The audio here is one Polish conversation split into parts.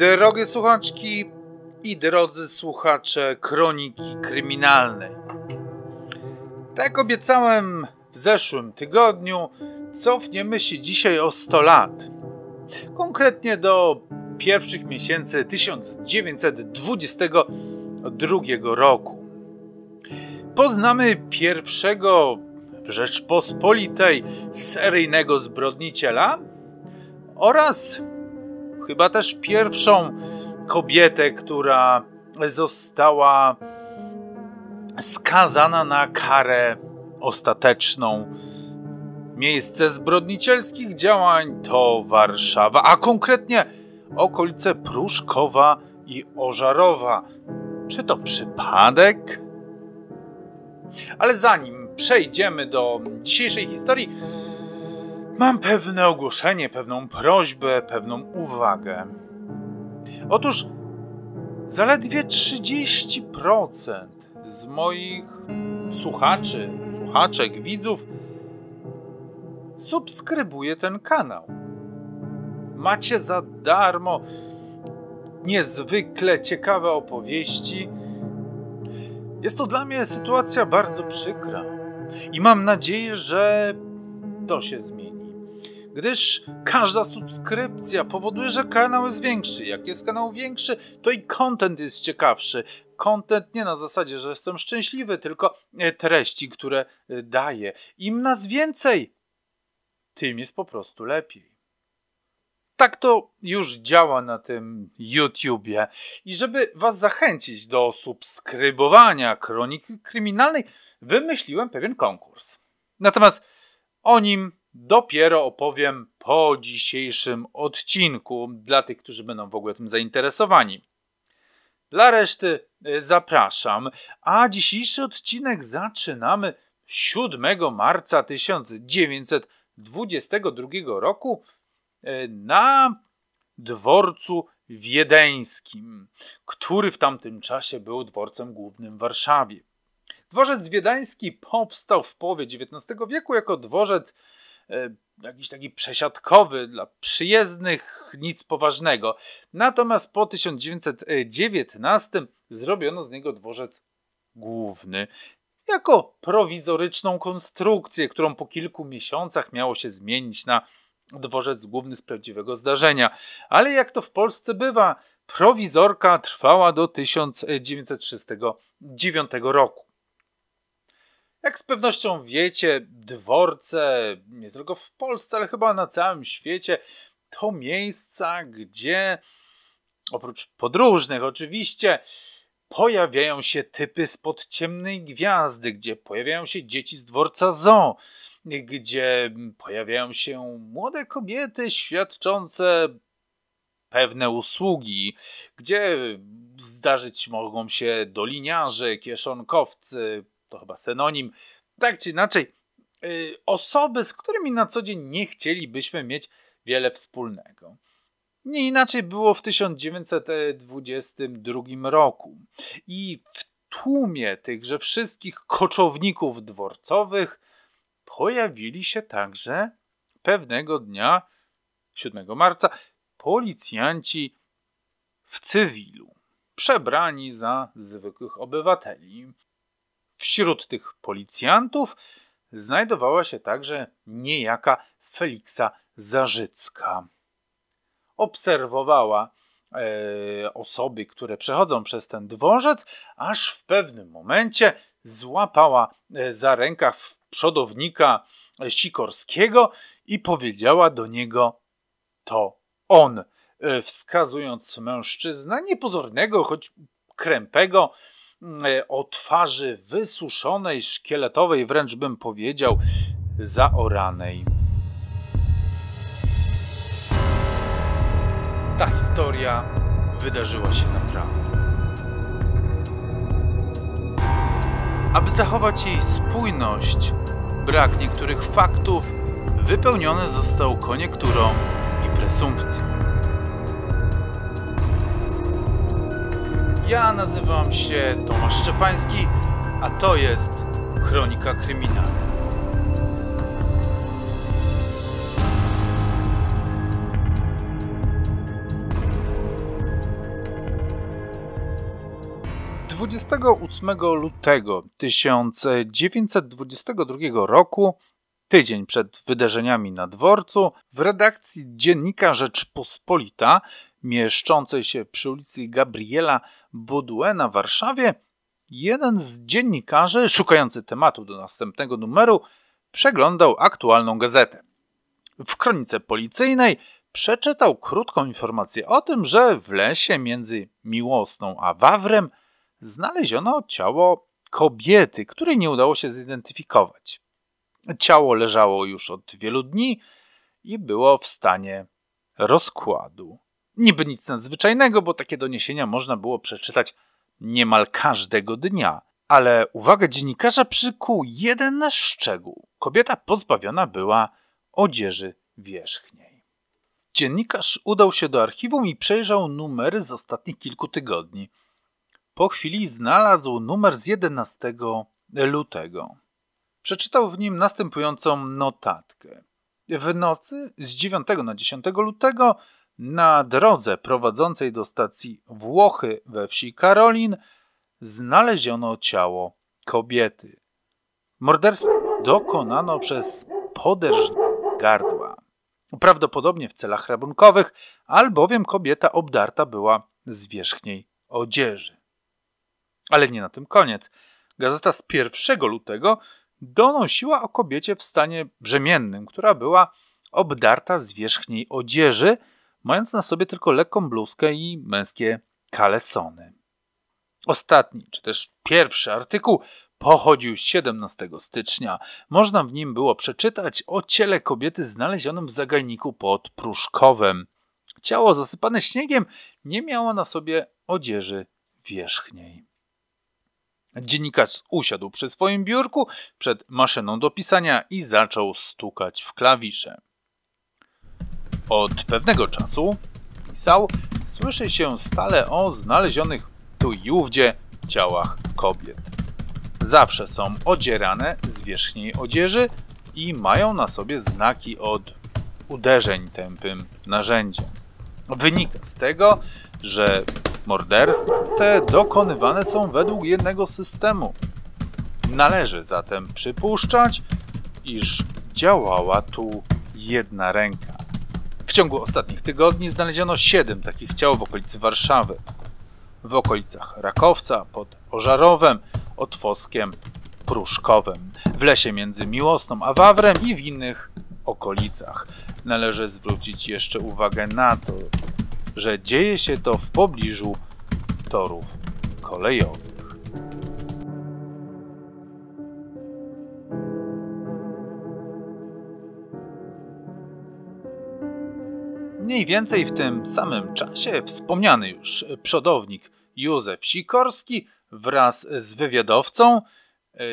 Drogie słuchaczki i drodzy słuchacze kroniki kryminalnej. Tak obiecałem w zeszłym tygodniu, cofniemy się dzisiaj o 100 lat. Konkretnie do pierwszych miesięcy 1922 roku. Poznamy pierwszego w Rzeczpospolitej seryjnego zbrodniciela oraz chyba też pierwszą kobietę, która została skazana na karę ostateczną. Miejsce zbrodnicielskich działań to Warszawa, a konkretnie okolice Pruszkowa i Ożarowa. Czy to przypadek? Ale zanim przejdziemy do dzisiejszej historii, Mam pewne ogłoszenie, pewną prośbę, pewną uwagę. Otóż zaledwie 30% z moich słuchaczy, słuchaczek, widzów subskrybuje ten kanał. Macie za darmo niezwykle ciekawe opowieści. Jest to dla mnie sytuacja bardzo przykra i mam nadzieję, że to się zmieni gdyż każda subskrypcja powoduje, że kanał jest większy. Jak jest kanał większy, to i content jest ciekawszy. Content nie na zasadzie, że jestem szczęśliwy, tylko e, treści, które e, daję. Im nas więcej, tym jest po prostu lepiej. Tak to już działa na tym YouTubie. I żeby Was zachęcić do subskrybowania Kroniki Kryminalnej, wymyśliłem pewien konkurs. Natomiast o nim dopiero opowiem po dzisiejszym odcinku dla tych, którzy będą w ogóle tym zainteresowani. Dla reszty y, zapraszam, a dzisiejszy odcinek zaczynamy 7 marca 1922 roku y, na dworcu wiedeńskim, który w tamtym czasie był dworcem głównym w Warszawie. Dworzec wiedeński powstał w połowie XIX wieku jako dworzec E, jakiś taki przesiadkowy dla przyjezdnych, nic poważnego. Natomiast po 1919 zrobiono z niego dworzec główny. Jako prowizoryczną konstrukcję, którą po kilku miesiącach miało się zmienić na dworzec główny z prawdziwego zdarzenia. Ale jak to w Polsce bywa, prowizorka trwała do 1939 roku. Jak z pewnością wiecie, dworce nie tylko w Polsce, ale chyba na całym świecie to miejsca, gdzie oprócz podróżnych oczywiście pojawiają się typy spod ciemnej gwiazdy, gdzie pojawiają się dzieci z dworca Zoo, gdzie pojawiają się młode kobiety świadczące pewne usługi, gdzie zdarzyć mogą się doliniarze, kieszonkowcy, to chyba synonim. Tak czy inaczej, yy, osoby, z którymi na co dzień nie chcielibyśmy mieć wiele wspólnego. Nie inaczej było w 1922 roku. I w tłumie tychże wszystkich koczowników dworcowych pojawili się także pewnego dnia, 7 marca, policjanci w cywilu, przebrani za zwykłych obywateli. Wśród tych policjantów znajdowała się także niejaka Feliksa Zarzycka. Obserwowała e, osoby, które przechodzą przez ten dworzec, aż w pewnym momencie złapała e, za rękaw przodownika Sikorskiego i powiedziała do niego: To on, e, wskazując mężczyzna niepozornego, choć krępego, E, o twarzy wysuszonej, szkieletowej, wręcz bym powiedział, zaoranej. Ta historia wydarzyła się naprawdę. Aby zachować jej spójność, brak niektórych faktów wypełniony został koniekturą i presumpcją. Ja nazywam się Tomasz Szczepański, a to jest Kronika Kryminalna. Dwudziestego 28 lutego 1922 roku tydzień przed wydarzeniami na dworcu, w redakcji dziennika Rzeczpospolita mieszczącej się przy ulicy Gabriela Boduena w Warszawie, jeden z dziennikarzy, szukający tematu do następnego numeru, przeglądał aktualną gazetę. W kronice policyjnej przeczytał krótką informację o tym, że w lesie między Miłosną a Wawrem znaleziono ciało kobiety, której nie udało się zidentyfikować. Ciało leżało już od wielu dni i było w stanie rozkładu. Niby nic nadzwyczajnego, bo takie doniesienia można było przeczytać niemal każdego dnia. Ale uwagę dziennikarza przykuł jeden szczegół. Kobieta pozbawiona była odzieży wierzchniej. Dziennikarz udał się do archiwum i przejrzał numery z ostatnich kilku tygodni. Po chwili znalazł numer z 11 lutego. Przeczytał w nim następującą notatkę. W nocy z 9 na 10 lutego na drodze prowadzącej do stacji Włochy we wsi Karolin znaleziono ciało kobiety. Morderstwo dokonano przez poderż gardła. Prawdopodobnie w celach rabunkowych, albowiem kobieta obdarta była z wierzchniej odzieży. Ale nie na tym koniec. Gazeta z 1 lutego donosiła o kobiecie w stanie brzemiennym, która była obdarta z wierzchniej odzieży – mając na sobie tylko lekką bluzkę i męskie kalesony. Ostatni, czy też pierwszy artykuł pochodził z 17 stycznia. Można w nim było przeczytać o ciele kobiety znalezionym w zagajniku pod Pruszkowem. Ciało zasypane śniegiem nie miało na sobie odzieży wierzchniej. Dziennikarz usiadł przy swoim biurku przed maszyną do pisania i zaczął stukać w klawisze. Od pewnego czasu, pisał, słyszy się stale o znalezionych tu i ówdzie ciałach kobiet. Zawsze są odzierane z wierzchniej odzieży i mają na sobie znaki od uderzeń tępym narzędziem. Wynika z tego, że morderstwa te dokonywane są według jednego systemu. Należy zatem przypuszczać, iż działała tu jedna ręka. W ciągu ostatnich tygodni znaleziono 7 takich ciał w okolicy Warszawy. W okolicach Rakowca, pod Ożarowem, Otwoskiem, Pruszkowem, w lesie między Miłosną a Wawrem i w innych okolicach. Należy zwrócić jeszcze uwagę na to, że dzieje się to w pobliżu torów kolejowych. Mniej więcej w tym samym czasie wspomniany już przodownik Józef Sikorski wraz z wywiadowcą, e,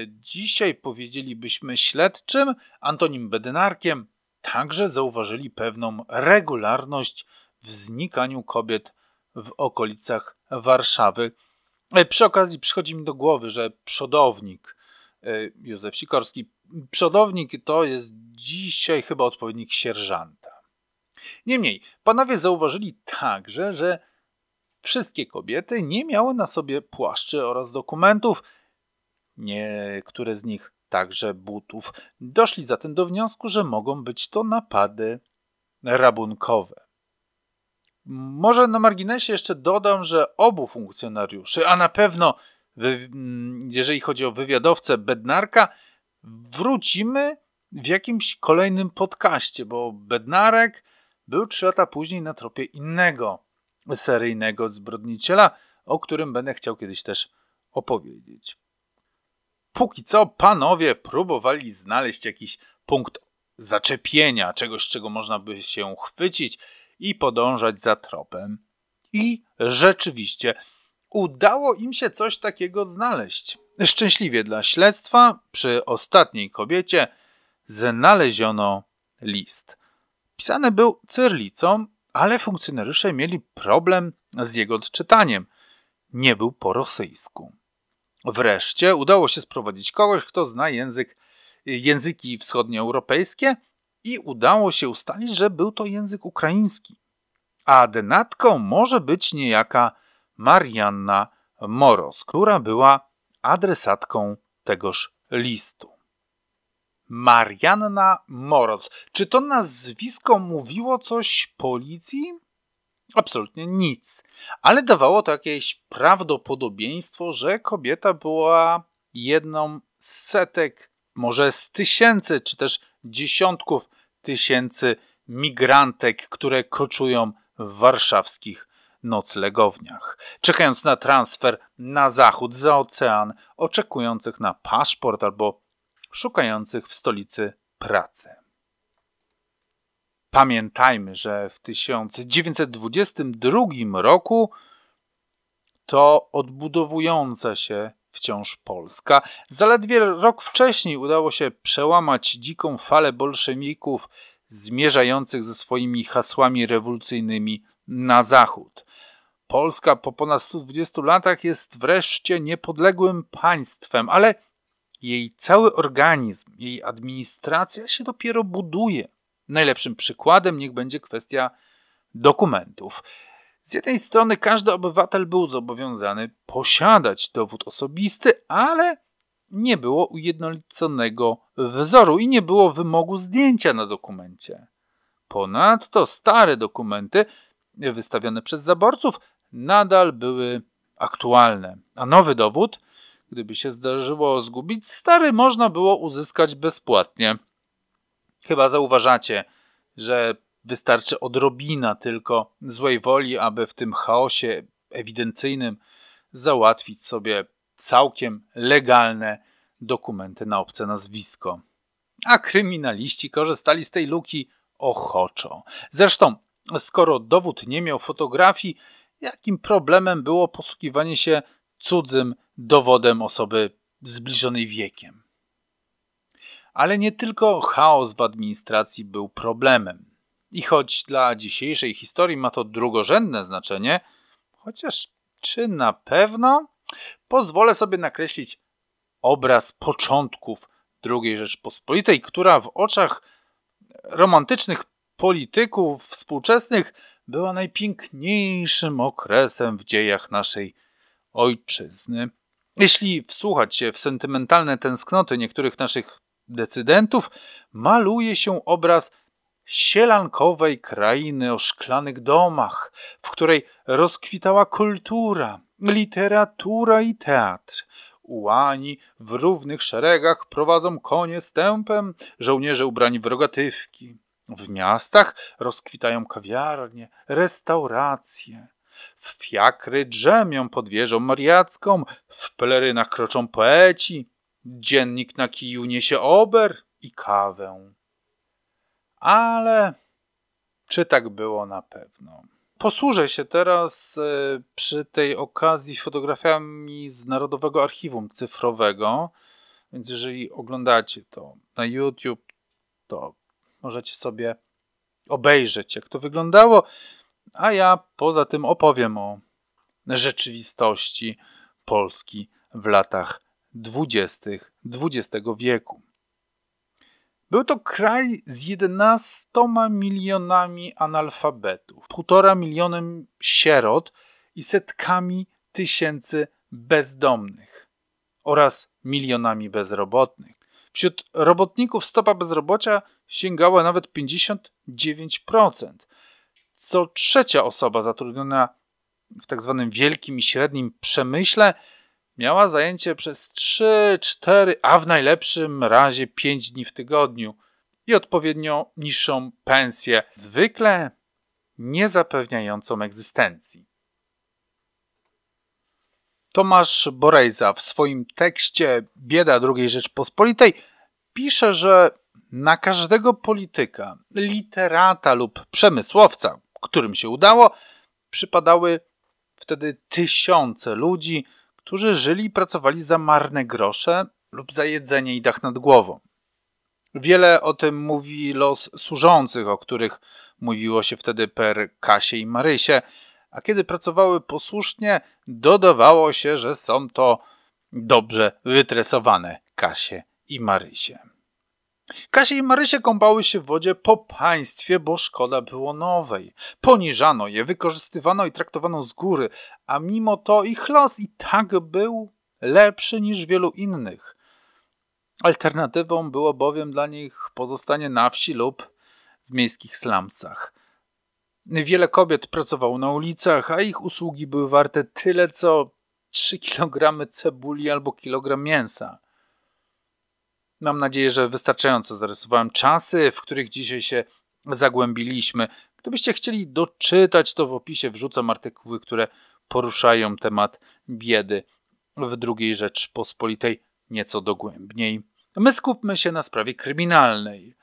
dzisiaj powiedzielibyśmy śledczym, Antonim Bedynarkiem, także zauważyli pewną regularność w znikaniu kobiet w okolicach Warszawy. E, przy okazji przychodzi mi do głowy, że przodownik e, Józef Sikorski, przodownik to jest dzisiaj chyba odpowiednik sierżanta. Niemniej, panowie zauważyli także, że wszystkie kobiety nie miały na sobie płaszczy oraz dokumentów, niektóre z nich także butów. Doszli zatem do wniosku, że mogą być to napady rabunkowe. Może na marginesie jeszcze dodam, że obu funkcjonariuszy, a na pewno jeżeli chodzi o wywiadowcę Bednarka, wrócimy w jakimś kolejnym podcaście, bo Bednarek był trzy lata później na tropie innego seryjnego zbrodniciela, o którym będę chciał kiedyś też opowiedzieć. Póki co panowie próbowali znaleźć jakiś punkt zaczepienia, czegoś, czego można by się chwycić i podążać za tropem. I rzeczywiście udało im się coś takiego znaleźć. Szczęśliwie dla śledztwa, przy ostatniej kobiecie znaleziono list. Pisany był cyrlicą, ale funkcjonariusze mieli problem z jego odczytaniem. Nie był po rosyjsku. Wreszcie udało się sprowadzić kogoś, kto zna język, języki wschodnioeuropejskie i udało się ustalić, że był to język ukraiński. A denatką może być niejaka Marianna Moros, która była adresatką tegoż listu. Marianna Moroc. Czy to nazwisko mówiło coś policji? Absolutnie nic, ale dawało to jakieś prawdopodobieństwo, że kobieta była jedną z setek, może z tysięcy, czy też dziesiątków tysięcy migrantek, które koczują w warszawskich noclegowniach, czekając na transfer na zachód, za ocean, oczekujących na paszport albo szukających w stolicy pracy. Pamiętajmy, że w 1922 roku to odbudowująca się wciąż Polska. Zaledwie rok wcześniej udało się przełamać dziką falę bolszewików zmierzających ze swoimi hasłami rewolucyjnymi na zachód. Polska po ponad 120 latach jest wreszcie niepodległym państwem, ale jej cały organizm, jej administracja się dopiero buduje. Najlepszym przykładem niech będzie kwestia dokumentów. Z jednej strony każdy obywatel był zobowiązany posiadać dowód osobisty, ale nie było ujednoliconego wzoru i nie było wymogu zdjęcia na dokumencie. Ponadto stare dokumenty wystawiane przez zaborców nadal były aktualne, a nowy dowód Gdyby się zdarzyło zgubić, stary można było uzyskać bezpłatnie. Chyba zauważacie, że wystarczy odrobina tylko złej woli, aby w tym chaosie ewidencyjnym załatwić sobie całkiem legalne dokumenty na obce nazwisko. A kryminaliści korzystali z tej luki ochoczo. Zresztą, skoro dowód nie miał fotografii, jakim problemem było posługiwanie się cudzym dowodem osoby zbliżonej wiekiem. Ale nie tylko chaos w administracji był problemem. I choć dla dzisiejszej historii ma to drugorzędne znaczenie, chociaż czy na pewno, pozwolę sobie nakreślić obraz początków II Rzeczpospolitej, która w oczach romantycznych polityków współczesnych była najpiękniejszym okresem w dziejach naszej ojczyzny. Jeśli wsłuchać się w sentymentalne tęsknoty niektórych naszych decydentów, maluje się obraz sielankowej krainy o szklanych domach, w której rozkwitała kultura, literatura i teatr. Ułani w równych szeregach prowadzą konie stępem, żołnierze ubrani w rogatywki. W miastach rozkwitają kawiarnie, restauracje. W fiakry drzemią pod wieżą mariacką, w pelerynach kroczą poeci, dziennik na kiju niesie ober i kawę. Ale czy tak było na pewno? Posłużę się teraz e, przy tej okazji fotografiami z Narodowego Archiwum Cyfrowego. Więc jeżeli oglądacie to na YouTube, to możecie sobie obejrzeć, jak to wyglądało a ja poza tym opowiem o rzeczywistości Polski w latach dwudziestych XX wieku. Był to kraj z 11 milionami analfabetów, półtora milionem sierot i setkami tysięcy bezdomnych oraz milionami bezrobotnych. Wśród robotników stopa bezrobocia sięgała nawet 59%, co trzecia osoba zatrudniona w tak zwanym wielkim i średnim przemyśle miała zajęcie przez 3, 4, a w najlepszym razie 5 dni w tygodniu i odpowiednio niższą pensję, zwykle niezapewniającą egzystencji. Tomasz Borejza w swoim tekście Bieda II Rzeczpospolitej pisze, że na każdego polityka, literata lub przemysłowca, którym się udało, przypadały wtedy tysiące ludzi, którzy żyli i pracowali za marne grosze lub za jedzenie i dach nad głową. Wiele o tym mówi los służących, o których mówiło się wtedy per Kasie i Marysie, a kiedy pracowały posłusznie, dodawało się, że są to dobrze wytresowane Kasie i Marysie. Kasia i Marysie kąpały się w wodzie po państwie, bo szkoda było nowej. Poniżano je, wykorzystywano i traktowano z góry, a mimo to ich los i tak był lepszy niż wielu innych. Alternatywą było bowiem dla nich pozostanie na wsi lub w miejskich slumsach. Wiele kobiet pracowało na ulicach, a ich usługi były warte tyle co 3 kg cebuli albo kilogram mięsa. Mam nadzieję, że wystarczająco zarysowałem czasy, w których dzisiaj się zagłębiliśmy. Gdybyście chcieli doczytać, to w opisie wrzucam artykuły, które poruszają temat biedy w drugiej Rzeczpospolitej nieco dogłębniej. My skupmy się na sprawie kryminalnej.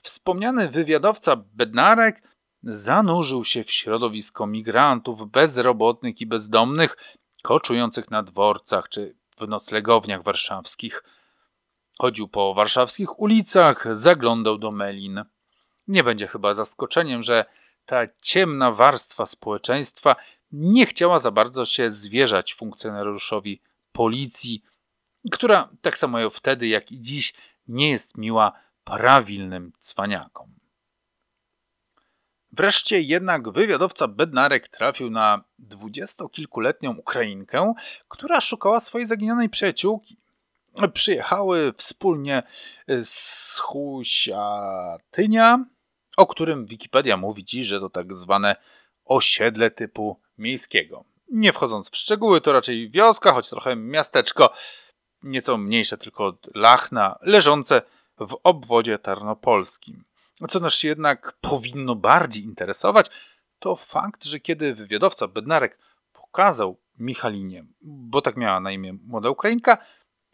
Wspomniany wywiadowca Bednarek zanurzył się w środowisko migrantów, bezrobotnych i bezdomnych, koczujących na dworcach czy w noclegowniach warszawskich – Chodził po warszawskich ulicach, zaglądał do melin. Nie będzie chyba zaskoczeniem, że ta ciemna warstwa społeczeństwa nie chciała za bardzo się zwierzać funkcjonariuszowi policji, która tak samo wtedy jak i dziś nie jest miła prawilnym cwaniakom. Wreszcie jednak wywiadowca Bednarek trafił na dwudziestokilkuletnią Ukrainkę, która szukała swojej zaginionej przyjaciółki przyjechały wspólnie e, z Husiatynia, o którym Wikipedia mówi dziś, że to tak zwane osiedle typu miejskiego. Nie wchodząc w szczegóły, to raczej wioska, choć trochę miasteczko, nieco mniejsze tylko od Lachna, leżące w obwodzie tarnopolskim. Co nas jednak powinno bardziej interesować, to fakt, że kiedy wywiadowca Bednarek pokazał Michalinie, bo tak miała na imię młoda Ukrainka,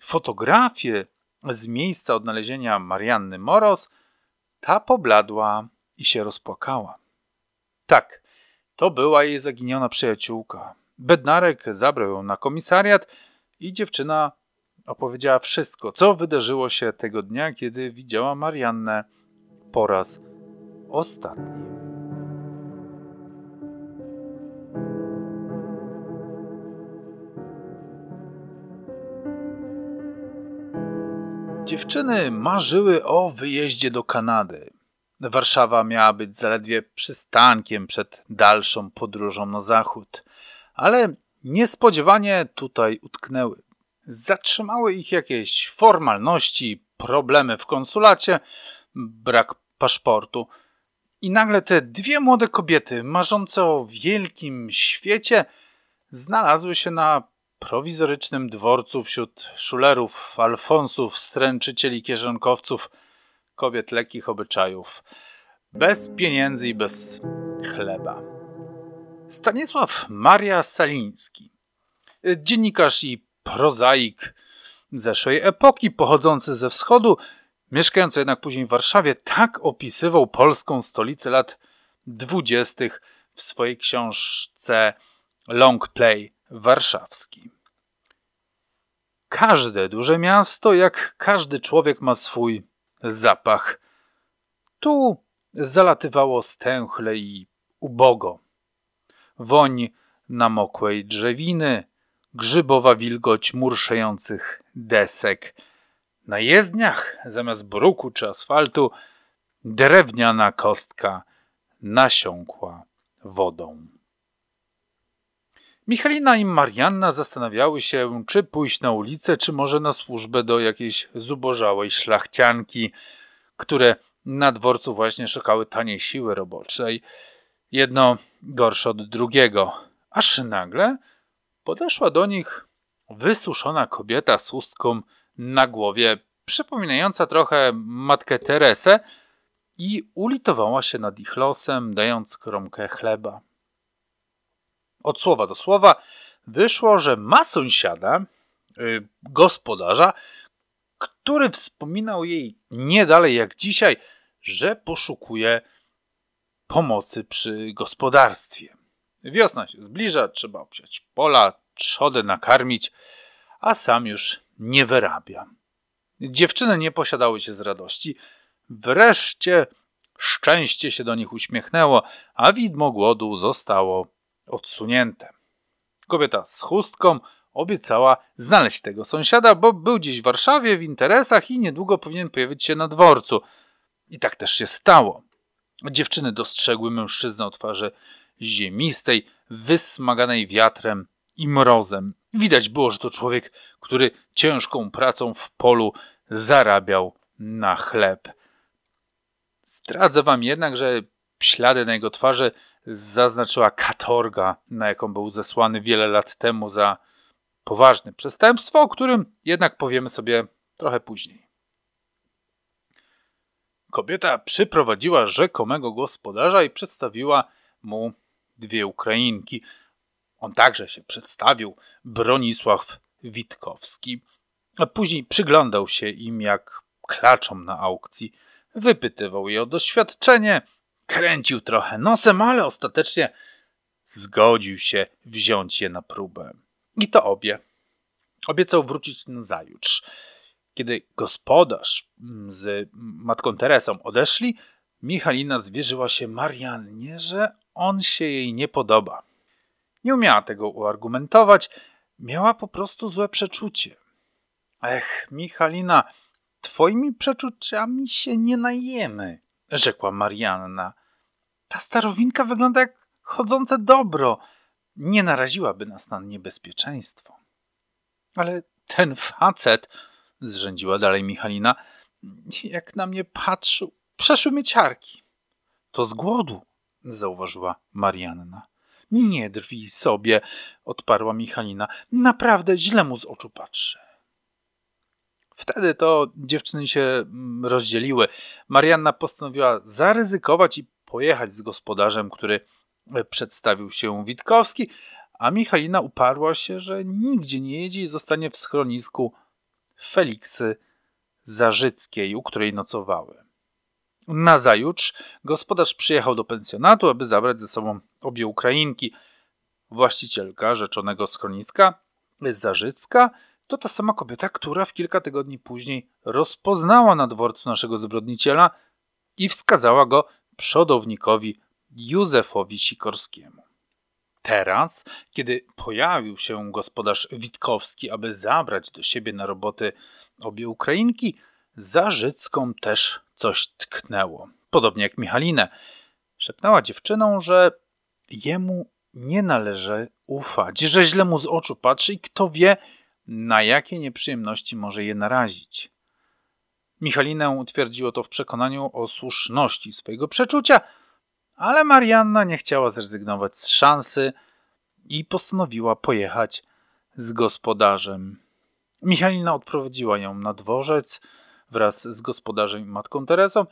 fotografię z miejsca odnalezienia Marianny Moros, ta pobladła i się rozpłakała. Tak, to była jej zaginiona przyjaciółka. Bednarek zabrał ją na komisariat i dziewczyna opowiedziała wszystko, co wydarzyło się tego dnia, kiedy widziała Mariannę po raz ostatni. Dziewczyny marzyły o wyjeździe do Kanady. Warszawa miała być zaledwie przystankiem przed dalszą podróżą na zachód, ale niespodziewanie tutaj utknęły. Zatrzymały ich jakieś formalności, problemy w konsulacie, brak paszportu. I nagle te dwie młode kobiety, marzące o wielkim świecie, znalazły się na prowizorycznym dworcu wśród szulerów, alfonsów, stręczycieli kierzonkowców, kobiet lekkich obyczajów, bez pieniędzy i bez chleba. Stanisław Maria Saliński, dziennikarz i prozaik zeszłej epoki, pochodzący ze wschodu, mieszkający jednak później w Warszawie, tak opisywał polską stolicę lat dwudziestych w swojej książce Long Play – warszawski. Każde duże miasto, jak każdy człowiek, ma swój zapach. Tu zalatywało stęchle i ubogo. Woń namokłej drzewiny, grzybowa wilgoć murszejących desek. Na jezdniach zamiast bruku czy asfaltu drewniana kostka nasiąkła wodą. Michalina i Marianna zastanawiały się, czy pójść na ulicę, czy może na służbę do jakiejś zubożałej szlachcianki, które na dworcu właśnie szukały taniej siły roboczej. Jedno gorsze od drugiego. Aż nagle podeszła do nich wysuszona kobieta z ustką na głowie, przypominająca trochę matkę Teresę, i ulitowała się nad ich losem, dając kromkę chleba od słowa do słowa wyszło, że ma sąsiada, y, gospodarza, który wspominał jej nie dalej jak dzisiaj, że poszukuje pomocy przy gospodarstwie. Wiosna się zbliża, trzeba obsiać pola, trzodę nakarmić, a sam już nie wyrabia. Dziewczyny nie posiadały się z radości. Wreszcie szczęście się do nich uśmiechnęło, a widmo głodu zostało odsunięte. Kobieta z chustką obiecała znaleźć tego sąsiada, bo był dziś w Warszawie w interesach i niedługo powinien pojawić się na dworcu. I tak też się stało. Dziewczyny dostrzegły mężczyznę o twarzy ziemistej, wysmaganej wiatrem i mrozem. Widać było, że to człowiek, który ciężką pracą w polu zarabiał na chleb. Zdradzę wam jednak, że ślady na jego twarzy zaznaczyła katorga, na jaką był zesłany wiele lat temu za poważne przestępstwo, o którym jednak powiemy sobie trochę później. Kobieta przyprowadziła rzekomego gospodarza i przedstawiła mu dwie Ukrainki. On także się przedstawił, Bronisław Witkowski. A później przyglądał się im jak klaczom na aukcji, wypytywał je o doświadczenie, kręcił trochę nosem, ale ostatecznie zgodził się wziąć je na próbę. I to obie. Obiecał wrócić nazajutrz. Kiedy gospodarz mm, z matką Teresą odeszli, Michalina zwierzyła się Mariannie, że on się jej nie podoba. Nie umiała tego uargumentować, miała po prostu złe przeczucie. Ech, Michalina, twoimi przeczuciami się nie najemy, rzekła Marianna. Ta starowinka wygląda jak chodzące dobro. Nie naraziłaby nas na niebezpieczeństwo. Ale ten facet, zrzędziła dalej Michalina, jak na mnie patrzył, przeszły mnie ciarki. To z głodu, zauważyła Marianna. Nie drwi sobie, odparła Michalina. Naprawdę źle mu z oczu patrzy. Wtedy to dziewczyny się mm, rozdzieliły. Marianna postanowiła zaryzykować i pojechać z gospodarzem, który e, przedstawił się Witkowski, a Michalina uparła się, że nigdzie nie jedzie i zostanie w schronisku Feliksy Zarzyckiej, u której nocowały. Nazajutrz gospodarz przyjechał do pensjonatu, aby zabrać ze sobą obie Ukrainki. Właścicielka rzeczonego schroniska, e, Zarzycka, to ta sama kobieta, która w kilka tygodni później rozpoznała na dworcu naszego zbrodniciela i wskazała go przodownikowi Józefowi Sikorskiemu. Teraz, kiedy pojawił się gospodarz Witkowski, aby zabrać do siebie na roboty obie Ukrainki, za Życką też coś tknęło. Podobnie jak Michalinę. Szepnęła dziewczyną, że jemu nie należy ufać, że źle mu z oczu patrzy i kto wie, na jakie nieprzyjemności może je narazić. Michalinę utwierdziło to w przekonaniu o słuszności swojego przeczucia, ale Marianna nie chciała zrezygnować z szansy i postanowiła pojechać z gospodarzem. Michalina odprowadziła ją na dworzec wraz z gospodarzem i matką Teresą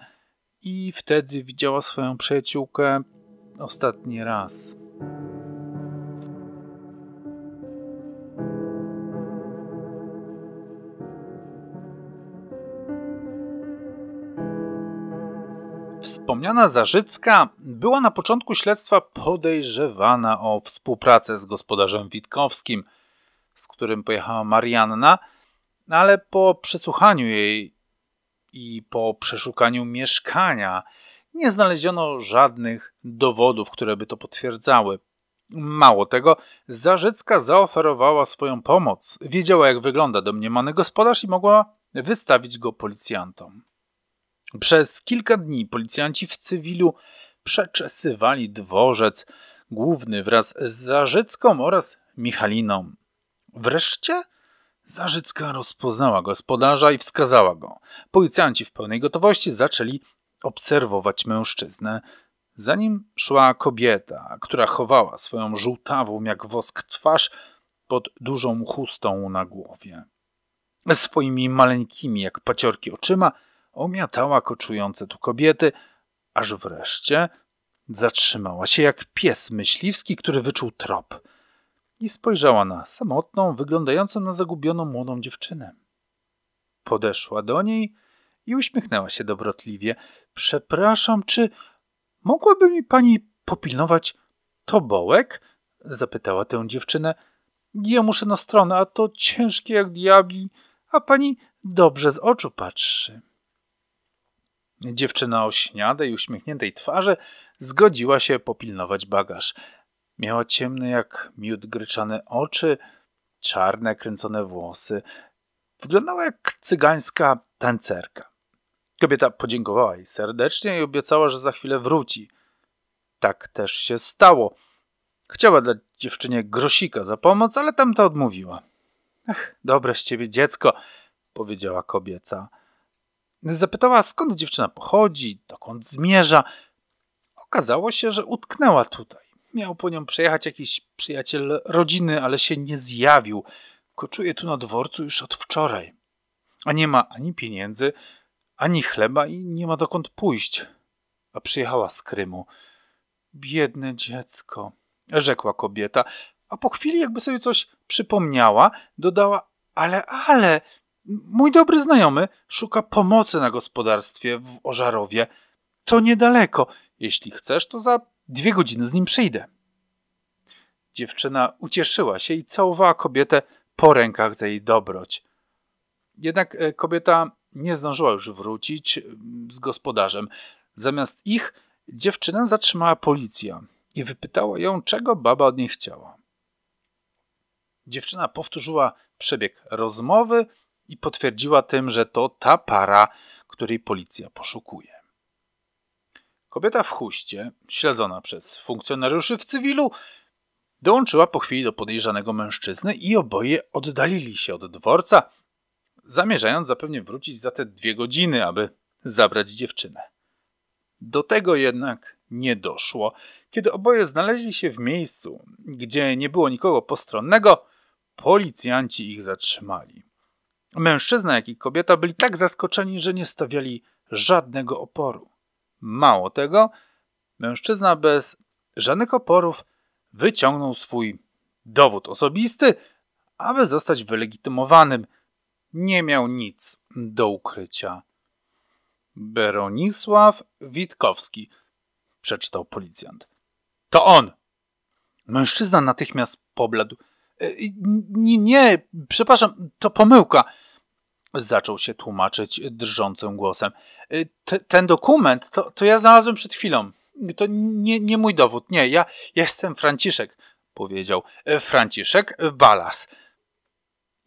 i wtedy widziała swoją przyjaciółkę ostatni raz. Zmiana Zarzycka była na początku śledztwa podejrzewana o współpracę z gospodarzem Witkowskim, z którym pojechała Marianna, ale po przesłuchaniu jej i po przeszukaniu mieszkania nie znaleziono żadnych dowodów, które by to potwierdzały. Mało tego, Zarzycka zaoferowała swoją pomoc. Wiedziała, jak wygląda domniemany gospodarz i mogła wystawić go policjantom. Przez kilka dni policjanci w cywilu przeczesywali dworzec główny wraz z Zarzycką oraz Michaliną. Wreszcie Zarzycka rozpoznała gospodarza i wskazała go. Policjanci w pełnej gotowości zaczęli obserwować mężczyznę. Za nim szła kobieta, która chowała swoją żółtawą jak wosk twarz pod dużą chustą na głowie. Swoimi maleńkimi jak paciorki oczyma – Omiatała koczujące tu kobiety, aż wreszcie zatrzymała się jak pies myśliwski, który wyczuł trop i spojrzała na samotną, wyglądającą na zagubioną młodą dziewczynę. Podeszła do niej i uśmiechnęła się dobrotliwie. Przepraszam, czy mogłaby mi pani popilnować tobołek? zapytała tę dziewczynę. Ja muszę na stronę, a to ciężkie jak diabli, a pani dobrze z oczu patrzy. Dziewczyna o śniadej, uśmiechniętej twarzy zgodziła się popilnować bagaż. Miała ciemne jak miód gryczane oczy, czarne kręcone włosy. Wyglądała jak cygańska tancerka. Kobieta podziękowała jej serdecznie i obiecała, że za chwilę wróci. Tak też się stało. Chciała dać dziewczynie grosika za pomoc, ale tamta odmówiła. Ach, dobre z ciebie dziecko, powiedziała kobieta. Zapytała, skąd dziewczyna pochodzi, dokąd zmierza. Okazało się, że utknęła tutaj. Miał po nią przejechać jakiś przyjaciel rodziny, ale się nie zjawił. Koczuje tu na dworcu już od wczoraj. A nie ma ani pieniędzy, ani chleba i nie ma dokąd pójść. A przyjechała z Krymu. Biedne dziecko, rzekła kobieta, a po chwili, jakby sobie coś przypomniała, dodała: Ale, ale, Mój dobry znajomy szuka pomocy na gospodarstwie w Ożarowie. To niedaleko. Jeśli chcesz, to za dwie godziny z nim przyjdę. Dziewczyna ucieszyła się i całowała kobietę po rękach za jej dobroć. Jednak e, kobieta nie zdążyła już wrócić z gospodarzem. Zamiast ich dziewczynę zatrzymała policja i wypytała ją, czego baba od niej chciała. Dziewczyna powtórzyła przebieg rozmowy i potwierdziła tym, że to ta para, której policja poszukuje. Kobieta w huście, śledzona przez funkcjonariuszy w cywilu, dołączyła po chwili do podejrzanego mężczyzny i oboje oddalili się od dworca, zamierzając zapewne wrócić za te dwie godziny, aby zabrać dziewczynę. Do tego jednak nie doszło. Kiedy oboje znaleźli się w miejscu, gdzie nie było nikogo postronnego, policjanci ich zatrzymali. Mężczyzna, jak i kobieta byli tak zaskoczeni, że nie stawiali żadnego oporu. Mało tego, mężczyzna bez żadnych oporów wyciągnął swój dowód osobisty, aby zostać wylegitymowanym. Nie miał nic do ukrycia. Beronisław Witkowski, przeczytał policjant. To on! Mężczyzna natychmiast pobladł. E, nie, nie, przepraszam, to pomyłka. Zaczął się tłumaczyć drżącym głosem. E, T ten dokument to, to ja znalazłem przed chwilą. To nie, nie mój dowód, nie, ja jestem Franciszek, powiedział e, Franciszek Balas.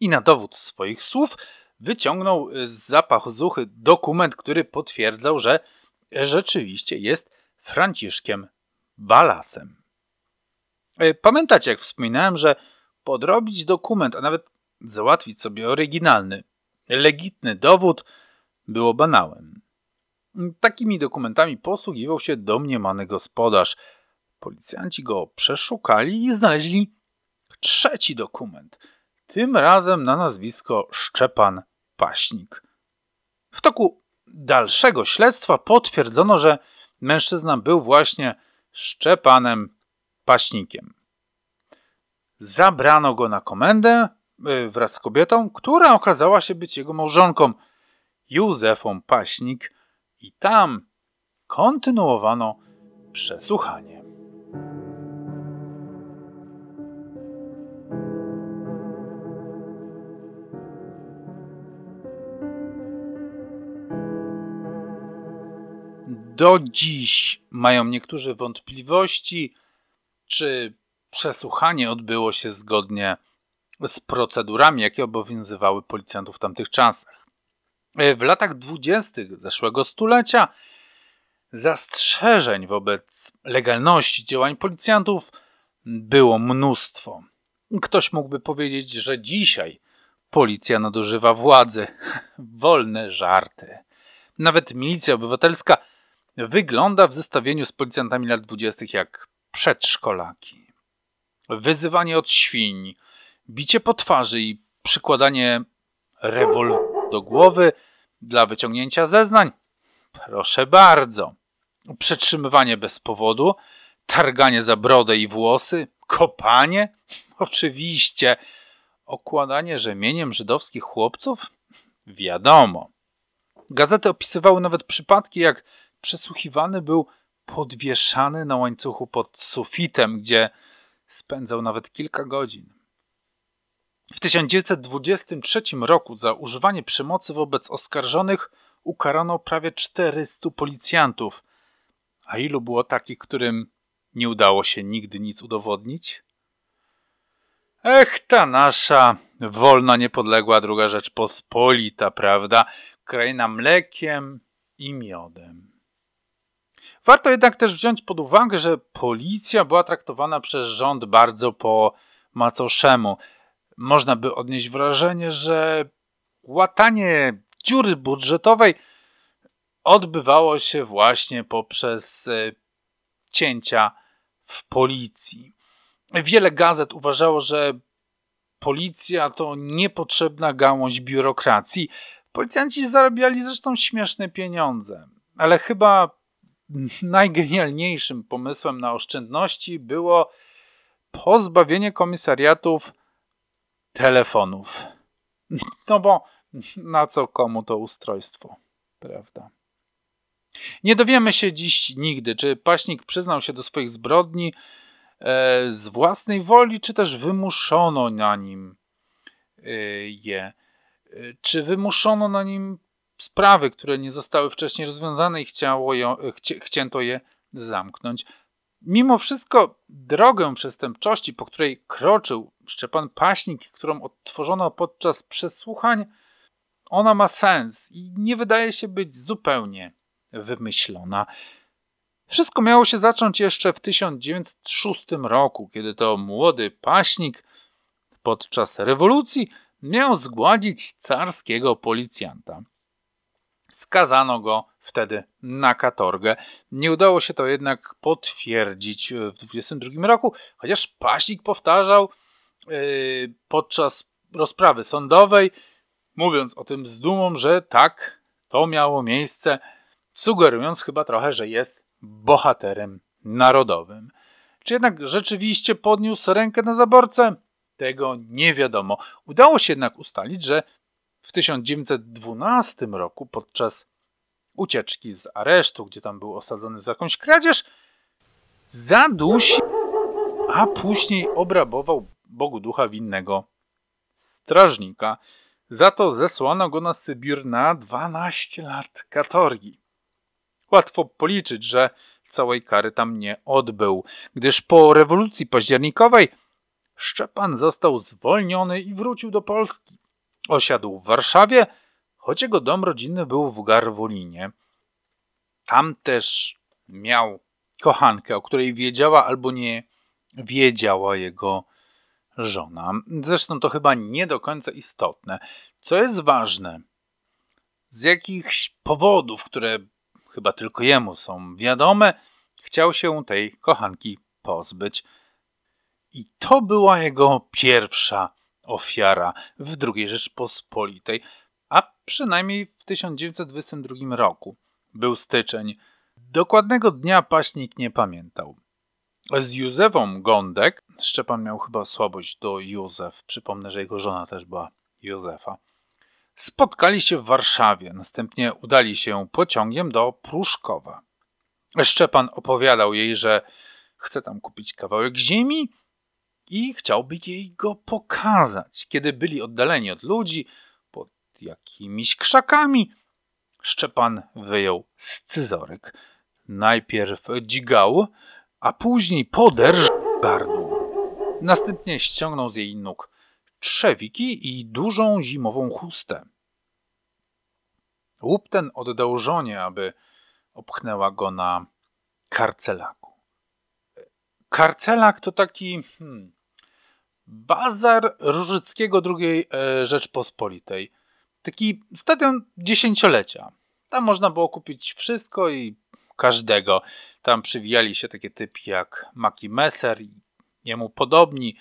I na dowód swoich słów wyciągnął z zuchy dokument, który potwierdzał, że rzeczywiście jest Franciszkiem Balasem. Pamiętacie, jak wspominałem, że podrobić dokument, a nawet załatwić sobie oryginalny, legitny dowód było banałem. Takimi dokumentami posługiwał się domniemany gospodarz. Policjanci go przeszukali i znaleźli trzeci dokument, tym razem na nazwisko Szczepan Paśnik. W toku dalszego śledztwa potwierdzono, że mężczyzna był właśnie Szczepanem Paśnikiem. Zabrano go na komendę y, wraz z kobietą, która okazała się być jego małżonką, Józefą Paśnik, i tam kontynuowano przesłuchanie. Do dziś mają niektórzy wątpliwości, czy Przesłuchanie odbyło się zgodnie z procedurami, jakie obowiązywały policjantów w tamtych czasach. E, w latach dwudziestych zeszłego stulecia zastrzeżeń wobec legalności działań policjantów było mnóstwo. Ktoś mógłby powiedzieć, że dzisiaj policja nadużywa władzy. Wolne żarty. Nawet milicja obywatelska wygląda w zestawieniu z policjantami lat dwudziestych jak przedszkolaki wyzywanie od świń, bicie po twarzy i przykładanie rewolweru do głowy dla wyciągnięcia zeznań. Proszę bardzo. Przetrzymywanie bez powodu, targanie za brodę i włosy, kopanie? Oczywiście. Okładanie rzemieniem żydowskich chłopców? Wiadomo. Gazety opisywały nawet przypadki, jak przesłuchiwany był podwieszany na łańcuchu pod sufitem, gdzie Spędzał nawet kilka godzin. W 1923 roku za używanie przemocy wobec oskarżonych ukarano prawie 400 policjantów. A ilu było takich, którym nie udało się nigdy nic udowodnić? Ech, ta nasza wolna, niepodległa druga rzecz pospolita, prawda? Kraina mlekiem i miodem. Warto jednak też wziąć pod uwagę, że policja była traktowana przez rząd bardzo po macoszemu. Można by odnieść wrażenie, że łatanie dziury budżetowej odbywało się właśnie poprzez e, cięcia w policji. Wiele gazet uważało, że policja to niepotrzebna gałąź biurokracji. Policjanci zarabiali zresztą śmieszne pieniądze, ale chyba najgenialniejszym pomysłem na oszczędności było pozbawienie komisariatów telefonów. No bo na co komu to ustrojstwo, prawda? Nie dowiemy się dziś nigdy, czy paśnik przyznał się do swoich zbrodni e, z własnej woli, czy też wymuszono na nim e, je. E, czy wymuszono na nim sprawy, które nie zostały wcześniej rozwiązane i chciało ją, chci, chcięto je zamknąć. Mimo wszystko drogę przestępczości, po której kroczył Szczepan Paśnik, którą odtworzono podczas przesłuchań, ona ma sens i nie wydaje się być zupełnie wymyślona. Wszystko miało się zacząć jeszcze w 1906 roku, kiedy to młody paśnik podczas rewolucji miał zgładzić carskiego policjanta skazano go wtedy na katorgę. Nie udało się to jednak potwierdzić e, w 22 roku, chociaż Pasik powtarzał e, podczas rozprawy sądowej, mówiąc o tym z dumą, że tak, to miało miejsce, sugerując chyba trochę, że jest bohaterem narodowym. Czy jednak rzeczywiście podniósł rękę na zaborcę? Tego nie wiadomo. Udało się jednak ustalić, że w 1912 roku podczas ucieczki z aresztu, gdzie tam był osadzony za jakąś kradzież, zadusił, a później obrabował Bogu Ducha winnego strażnika. Za to zesłano go na Sybir na 12 lat katorgi. Łatwo policzyć, że całej kary tam nie odbył, gdyż po rewolucji październikowej Szczepan został zwolniony i wrócił do Polski. Osiadł w Warszawie, choć jego dom rodzinny był w Garwolinie. Tam też miał kochankę, o której wiedziała albo nie wiedziała jego żona. Zresztą to chyba nie do końca istotne. Co jest ważne, z jakichś powodów, które chyba tylko jemu są wiadome, chciał się tej kochanki pozbyć. I to była jego pierwsza ofiara w II Rzeczpospolitej, a przynajmniej w 1922 roku. Był styczeń. Dokładnego dnia paśnik nie pamiętał. Z Józefą Gądek, Szczepan miał chyba słabość do Józef, przypomnę, że jego żona też była Józefa, spotkali się w Warszawie, następnie udali się pociągiem do Pruszkowa. Szczepan opowiadał jej, że chce tam kupić kawałek ziemi, i chciałby jej go pokazać. Kiedy byli oddaleni od ludzi, pod jakimiś krzakami, Szczepan wyjął scyzoryk. Najpierw dzigał, a później poderż gardło. Następnie ściągnął z jej nóg trzewiki i dużą zimową chustę. Łup ten oddał żonie, aby opchnęła go na karcelak. Karcelak to taki hmm, bazar Różyckiego II e, Rzeczpospolitej. Taki stadion dziesięciolecia. Tam można było kupić wszystko i każdego. Tam przywijali się takie typy jak Maki Messer i jemu podobni.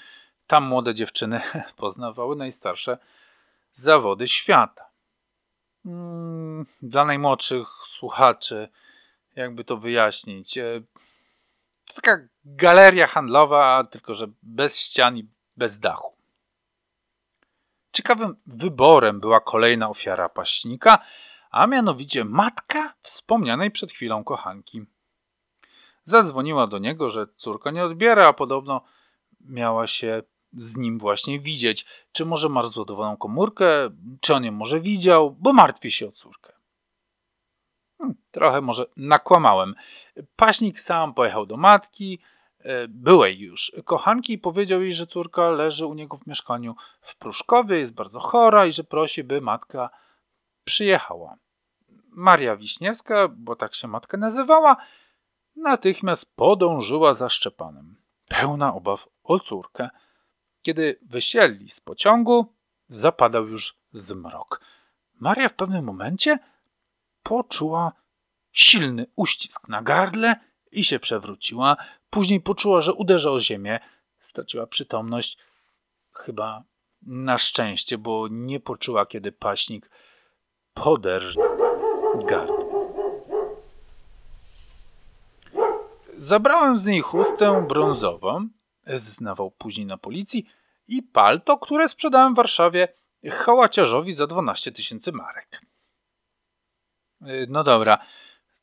Tam młode dziewczyny poznawały najstarsze zawody świata. Hmm, dla najmłodszych słuchaczy, jakby to wyjaśnić, e, to taka galeria handlowa, tylko że bez ścian i bez dachu. Ciekawym wyborem była kolejna ofiara paśnika, a mianowicie matka wspomnianej przed chwilą kochanki. Zadzwoniła do niego, że córka nie odbiera, a podobno miała się z nim właśnie widzieć. Czy może ma rozładowaną komórkę, czy on ją może widział, bo martwi się o córkę. Hmm, trochę może nakłamałem. Paśnik sam pojechał do matki, e, byłej już kochanki i powiedział jej, że córka leży u niego w mieszkaniu w Pruszkowie, jest bardzo chora i że prosi, by matka przyjechała. Maria Wiśniewska, bo tak się matka nazywała, natychmiast podążyła za Szczepanem, pełna obaw o córkę. Kiedy wysiedli z pociągu, zapadał już zmrok. Maria w pewnym momencie – poczuła silny uścisk na gardle i się przewróciła. Później poczuła, że uderza o ziemię. Straciła przytomność. Chyba na szczęście, bo nie poczuła, kiedy paśnik poderżnął gardło. Zabrałem z niej chustę brązową, zeznawał później na policji, i palto, które sprzedałem w Warszawie hałaciarzowi za 12 tysięcy marek. Y, no dobra.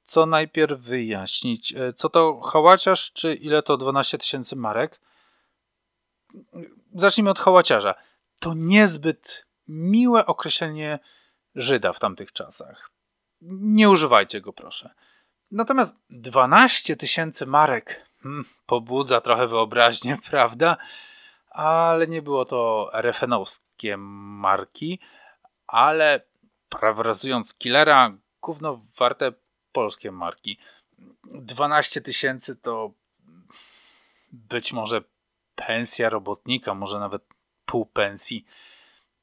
Co najpierw wyjaśnić? Y, co to hałaciarz, czy ile to 12 tysięcy marek? Y, zacznijmy od hałaciarza. To niezbyt miłe określenie Żyda w tamtych czasach. Nie używajcie go, proszę. Natomiast 12 tysięcy marek hmm, pobudza trochę wyobraźnię, prawda? Ale nie było to refenowskie marki, ale parafrazując Killera, gówno warte polskie marki. 12 tysięcy to być może pensja robotnika, może nawet pół pensji.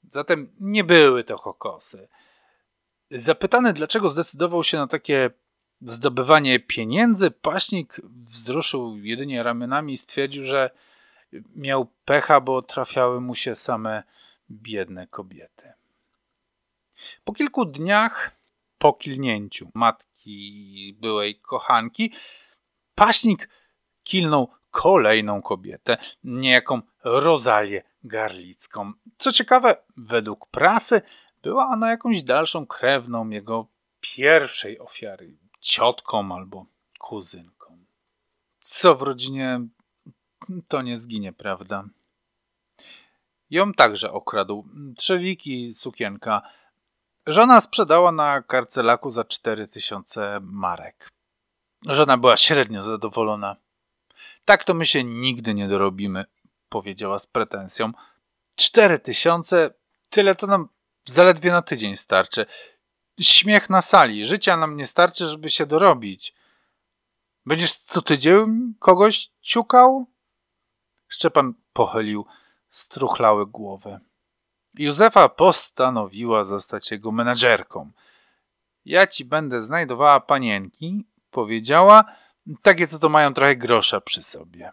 Zatem nie były to kokosy. Zapytany, dlaczego zdecydował się na takie zdobywanie pieniędzy, paśnik wzruszył jedynie ramionami i stwierdził, że miał pecha, bo trafiały mu się same biedne kobiety. Po kilku dniach po kilnięciu matki byłej kochanki, paśnik kilnął kolejną kobietę, niejaką Rozalię Garlicką. Co ciekawe, według prasy była ona jakąś dalszą krewną jego pierwszej ofiary, ciotką albo kuzynką. Co w rodzinie, to nie zginie, prawda? Ją także okradł trzewiki, sukienka, Żona sprzedała na karcelaku za 4000 marek. Żona była średnio zadowolona. Tak to my się nigdy nie dorobimy, powiedziała z pretensją. 4000 tyle to nam zaledwie na tydzień starczy. Śmiech na sali, życia nam nie starczy, żeby się dorobić. Będziesz co tydzień kogoś ciukał? Szczepan pochylił struchlały głowę. Józefa postanowiła zostać jego menadżerką. Ja ci będę znajdowała panienki, powiedziała, takie co to mają trochę grosza przy sobie.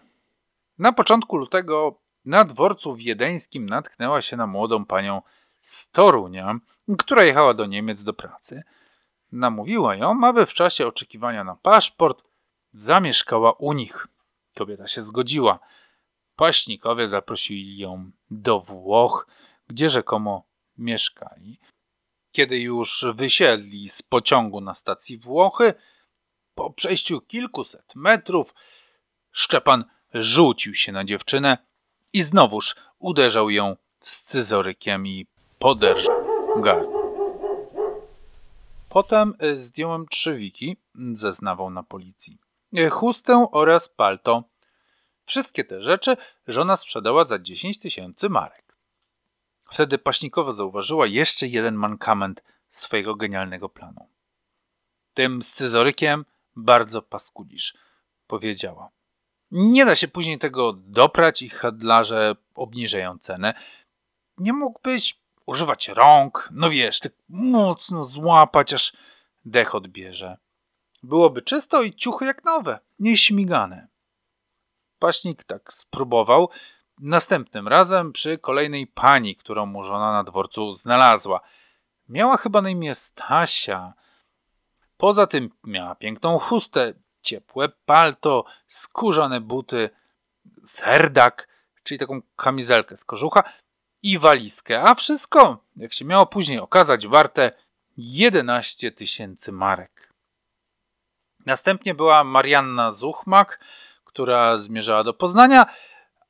Na początku lutego na dworcu wiedeńskim natknęła się na młodą panią Storunia, która jechała do Niemiec do pracy. Namówiła ją, aby w czasie oczekiwania na paszport zamieszkała u nich. Kobieta się zgodziła. Paśnikowie zaprosili ją do Włoch – gdzie rzekomo mieszkali. Kiedy już wysiedli z pociągu na stacji Włochy, po przejściu kilkuset metrów, Szczepan rzucił się na dziewczynę i znowuż uderzał ją scyzorykiem i poderżał gardło. Potem e, zdjąłem trzywiki, zeznawał na policji. E, chustę oraz palto. Wszystkie te rzeczy żona sprzedała za 10 tysięcy marek. Wtedy paśnikowo zauważyła jeszcze jeden mankament swojego genialnego planu. Tym scyzorykiem bardzo paskudzisz, powiedziała. Nie da się później tego doprać i handlarze obniżają cenę. Nie mógłbyś używać rąk, no wiesz, tak mocno złapać, aż dech odbierze. Byłoby czysto i ciuchy jak nowe, nieśmigane. Paśnik tak spróbował, Następnym razem przy kolejnej pani, którą mu żona na dworcu znalazła. Miała chyba na imię Stasia. Poza tym miała piękną chustę, ciepłe palto, skórzane buty, serdak, czyli taką kamizelkę z kożucha i walizkę. A wszystko, jak się miało później okazać, warte 11 tysięcy marek. Następnie była Marianna Zuchmak, która zmierzała do Poznania –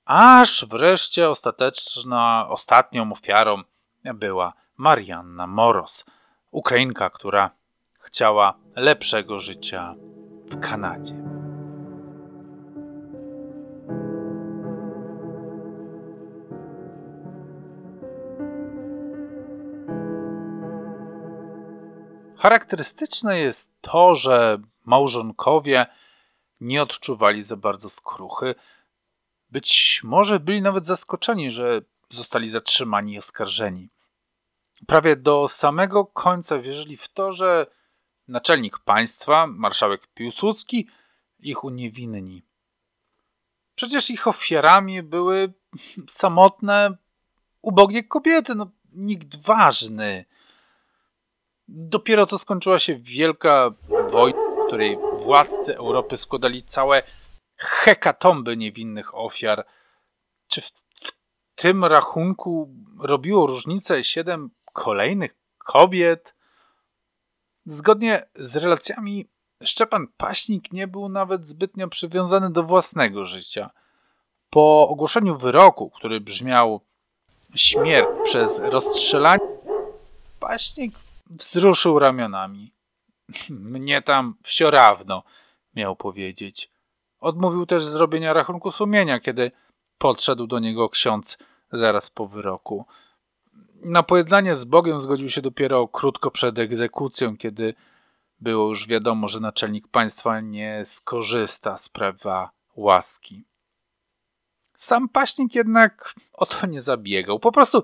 aż wreszcie ostateczna, ostatnią ofiarą była Marianna Moros, Ukrainka, która chciała lepszego życia w Kanadzie. Charakterystyczne jest to, że małżonkowie nie odczuwali za bardzo skruchy, być może byli nawet zaskoczeni, że zostali zatrzymani i oskarżeni. Prawie do samego końca wierzyli w to, że naczelnik państwa, marszałek Piłsudski, ich uniewinni. Przecież ich ofiarami były samotne, ubogie kobiety, no nikt ważny. Dopiero co skończyła się wielka wojna, której władcy Europy składali całe hekatomby niewinnych ofiar. Czy w, w tym rachunku robiło różnicę siedem kolejnych kobiet? Zgodnie z relacjami, Szczepan Paśnik nie był nawet zbytnio przywiązany do własnego życia. Po ogłoszeniu wyroku, który brzmiał śmierć przez rozstrzelanie, Paśnik wzruszył ramionami. Mnie tam wsiorawno, miał powiedzieć. Odmówił też zrobienia rachunku sumienia, kiedy podszedł do niego ksiądz zaraz po wyroku. Na pojednanie z Bogiem zgodził się dopiero krótko przed egzekucją, kiedy było już wiadomo, że naczelnik państwa nie skorzysta z prawa łaski. Sam paśnik jednak o to nie zabiegał. Po prostu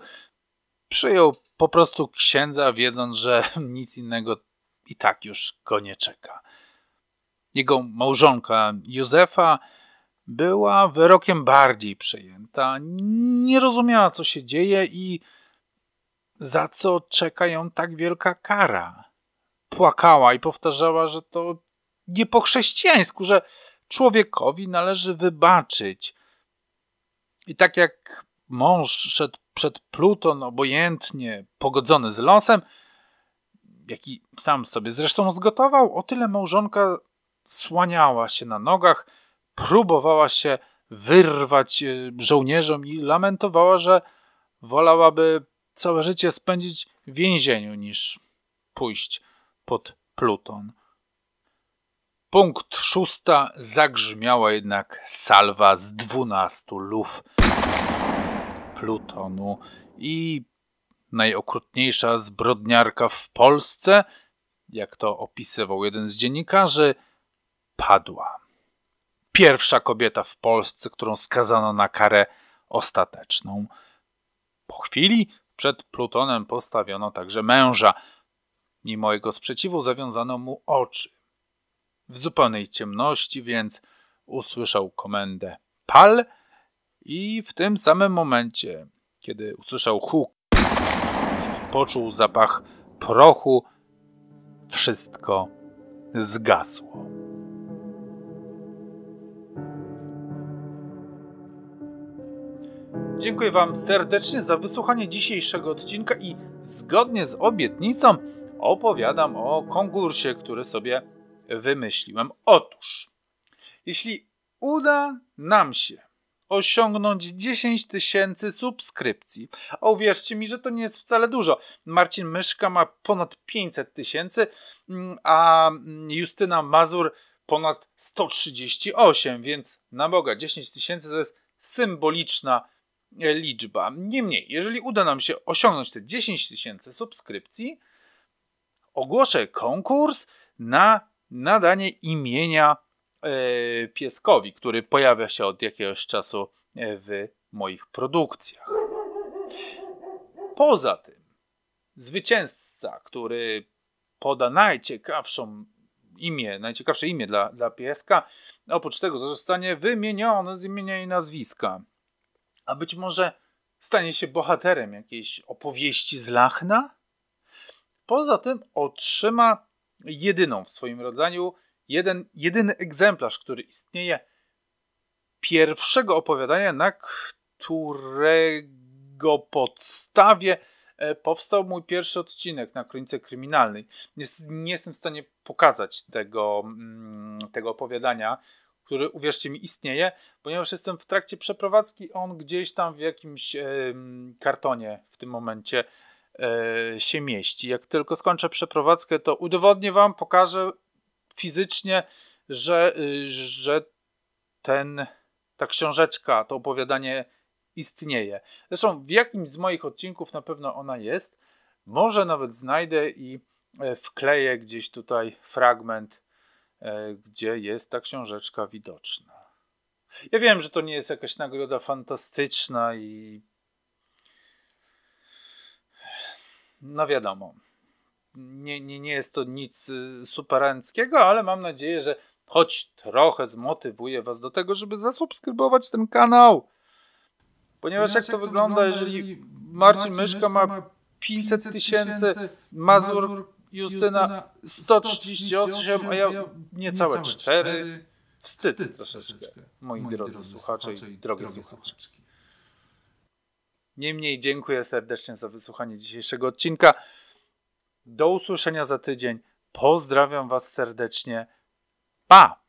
przyjął po prostu księdza, wiedząc, że nic innego i tak już go nie czeka. Jego małżonka Józefa była wyrokiem bardziej przejęta, nie rozumiała, co się dzieje i za co czeka ją tak wielka kara. Płakała i powtarzała, że to nie po chrześcijańsku, że człowiekowi należy wybaczyć. I tak jak mąż szedł przed Pluton obojętnie, pogodzony z losem, jaki sam sobie zresztą zgotował, o tyle małżonka słaniała się na nogach, próbowała się wyrwać e, żołnierzom i lamentowała, że wolałaby całe życie spędzić w więzieniu niż pójść pod Pluton. Punkt szósta zagrzmiała jednak salwa z dwunastu luf Plutonu i najokrutniejsza zbrodniarka w Polsce, jak to opisywał jeden z dziennikarzy – padła. Pierwsza kobieta w Polsce, którą skazano na karę ostateczną. Po chwili przed Plutonem postawiono także męża. Mimo jego sprzeciwu zawiązano mu oczy. W zupełnej ciemności więc usłyszał komendę pal i w tym samym momencie, kiedy usłyszał huk poczuł zapach prochu, wszystko zgasło. Dziękuję Wam serdecznie za wysłuchanie dzisiejszego odcinka i zgodnie z obietnicą opowiadam o konkursie, który sobie wymyśliłem. Otóż, jeśli uda nam się osiągnąć 10 tysięcy subskrypcji. A uwierzcie mi, że to nie jest wcale dużo. Marcin Myszka ma ponad 500 tysięcy, mm, a Justyna Mazur ponad 138, więc na Boga, 10 tysięcy to jest symboliczna E, liczba. Niemniej, jeżeli uda nam się osiągnąć te 10 tysięcy subskrypcji, ogłoszę konkurs na nadanie imienia e, pieskowi, który pojawia się od jakiegoś czasu e, w moich produkcjach. Poza tym, zwycięzca, który poda najciekawszą imię, najciekawsze imię dla, dla pieska, oprócz tego zostanie wymieniony z imienia i nazwiska a być może stanie się bohaterem jakiejś opowieści z Lachna? Poza tym otrzyma jedyną w swoim rodzaju, jeden, jedyny egzemplarz, który istnieje, pierwszego opowiadania, na którego podstawie e, powstał mój pierwszy odcinek na kronice kryminalnej. Niestety nie jestem w stanie pokazać tego, mm, tego opowiadania, który uwierzcie mi istnieje, ponieważ jestem w trakcie przeprowadzki, on gdzieś tam w jakimś kartonie w tym momencie e, się mieści. Jak tylko skończę przeprowadzkę, to udowodnię wam, pokażę fizycznie, że, y, że ten, ta książeczka, to opowiadanie istnieje. Zresztą w jakimś z moich odcinków na pewno ona jest. Może nawet znajdę i e, wkleję gdzieś tutaj fragment E, gdzie jest ta książeczka widoczna. Ja wiem, że to nie jest jakaś nagroda fantastyczna i. No wiadomo. Nie, nie, nie jest to nic y, superanckiego, ale mam nadzieję, że choć trochę zmotywuje Was do tego, żeby zasubskrybować ten kanał. Ponieważ jak, jak to wygląda, wygląda jeżeli Marcin, Marcin Myszka, Myszka ma 500 tysięcy, Mazur Justyna 138, a ja niecałe 4. Wstyd troszeczkę, moi drodzy słuchacze i drogie słuchaczki. Niemniej dziękuję serdecznie za wysłuchanie dzisiejszego odcinka. Do usłyszenia za tydzień. Pozdrawiam Was serdecznie. Pa!